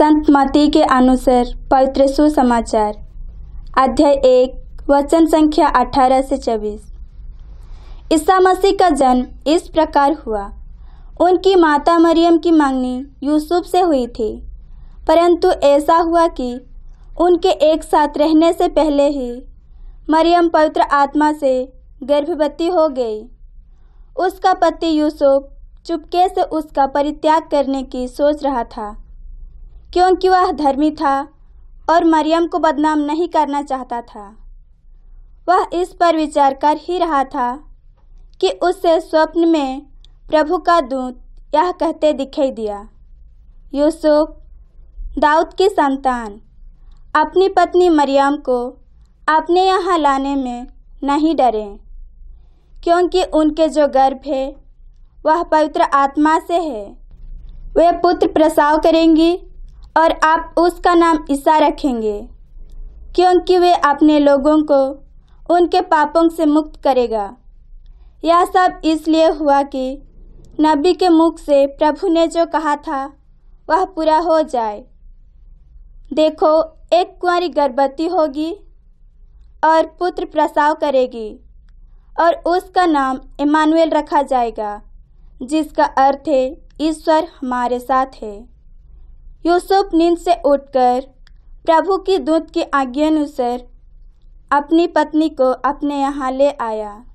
संत मती के अनुसार पवित्र समाचार अध्याय एक वचन संख्या अठारह से चौबीस ईसा मसीह का जन्म इस प्रकार हुआ उनकी माता मरियम की मांगनी यूसुफ से हुई थी परंतु ऐसा हुआ कि उनके एक साथ रहने से पहले ही मरियम पवित्र आत्मा से गर्भवती हो गई उसका पति यूसुफ चुपके से उसका परित्याग करने की सोच रहा था क्योंकि वह धर्मी था और मरियम को बदनाम नहीं करना चाहता था वह इस पर विचार कर ही रहा था कि उसे स्वप्न में प्रभु का दूत यह कहते दिखाई दिया यूसुफ दाऊद की संतान अपनी पत्नी मरियम को अपने यहाँ लाने में नहीं डरे क्योंकि उनके जो गर्भ है वह पवित्र आत्मा से है वे पुत्र प्रसाव करेंगी और आप उसका नाम ईसा रखेंगे क्योंकि वे अपने लोगों को उनके पापों से मुक्त करेगा यह सब इसलिए हुआ कि नबी के मुख से प्रभु ने जो कहा था वह पूरा हो जाए देखो एक कुंवारी गर्भवती होगी और पुत्र प्रसाव करेगी और उसका नाम इमानुएल रखा जाएगा जिसका अर्थ है ईश्वर हमारे साथ है यूसुफ नींद से उठकर प्रभु की दूत की आज्ञानुसार अपनी पत्नी को अपने यहाँ ले आया